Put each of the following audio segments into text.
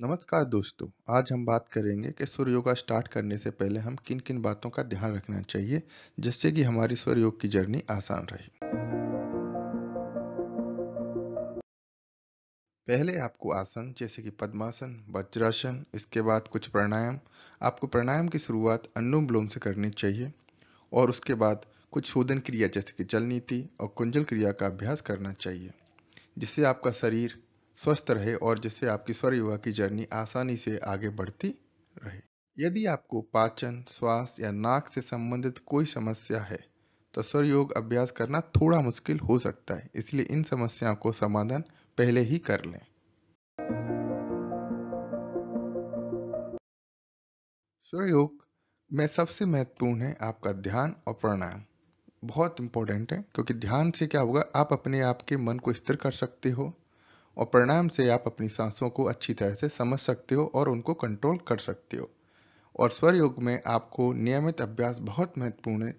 नमस्कार दोस्तों आज हम बात करेंगे कि सूर्य योगा स्टार्ट करने से पहले हम किन किन बातों का ध्यान रखना चाहिए जिससे कि हमारी सूर्य योग की जर्नी आसान रहे पहले आपको आसन जैसे कि पद्मासन वज्रासन इसके बाद कुछ प्राणायाम आपको प्राणायाम की शुरुआत अनुम विलोम से करनी चाहिए और उसके बाद कुछ शोधन क्रिया जैसे कि जल नीति और कुंजल क्रिया का अभ्यास करना चाहिए जिससे आपका शरीर स्वस्थ रहे और जिससे आपकी स्वर युवा की जर्नी आसानी से आगे बढ़ती रहे यदि आपको पाचन श्वास या नाक से संबंधित कोई समस्या है तो स्वर योग अभ्यास करना थोड़ा मुश्किल हो सकता है इसलिए इन समस्याओं को समाधान पहले ही कर लें स्वर योग में सबसे महत्वपूर्ण है आपका ध्यान और प्राणायाम बहुत इंपॉर्टेंट है क्योंकि ध्यान से क्या होगा आप अपने आप के मन को स्थिर कर सकते हो और परिणाम से आप अपनी सांसों को अच्छी तरह से समझ सकते हो और उनको कंट्रोल कर सकते हो और स्वर योग में आपको नियमित अभ्यास बहुत महत्वपूर्ण है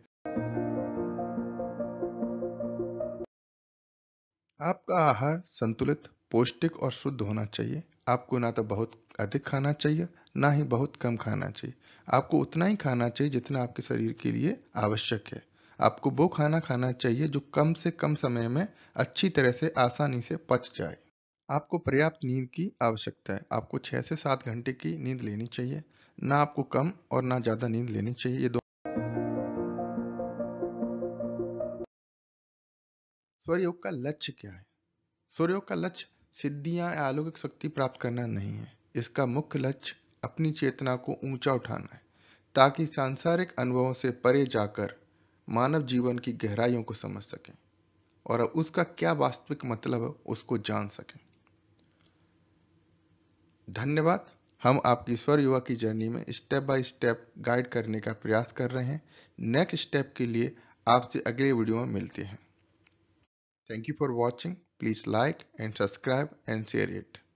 आपका आहार संतुलित पौष्टिक और शुद्ध होना चाहिए आपको ना तो बहुत अधिक खाना चाहिए ना ही बहुत कम खाना चाहिए आपको उतना ही खाना चाहिए जितना आपके शरीर के लिए आवश्यक है आपको वो खाना खाना चाहिए जो कम से कम समय में अच्छी तरह से आसानी से पच जाए आपको पर्याप्त नींद की आवश्यकता है आपको छह से सात घंटे की नींद लेनी चाहिए ना आपको कम और ना ज़्यादा नींद लेनी चाहिए ये दो स्वरयोग का लक्ष्य क्या है स्वरयोग का लक्ष्य सिद्धियां या अलौकिक शक्ति प्राप्त करना नहीं है इसका मुख्य लक्ष्य अपनी चेतना को ऊंचा उठाना है ताकि सांसारिक अनुभवों से परे जाकर मानव जीवन की गहराइयों को समझ सकें और उसका क्या वास्तविक मतलब है उसको जान सकें धन्यवाद हम आपकी स्वर युवा की जर्नी में स्टेप बाय स्टेप गाइड करने का प्रयास कर रहे हैं नेक्स्ट स्टेप के लिए आपसे अगले वीडियो में मिलते हैं thank you for watching please like and subscribe and share it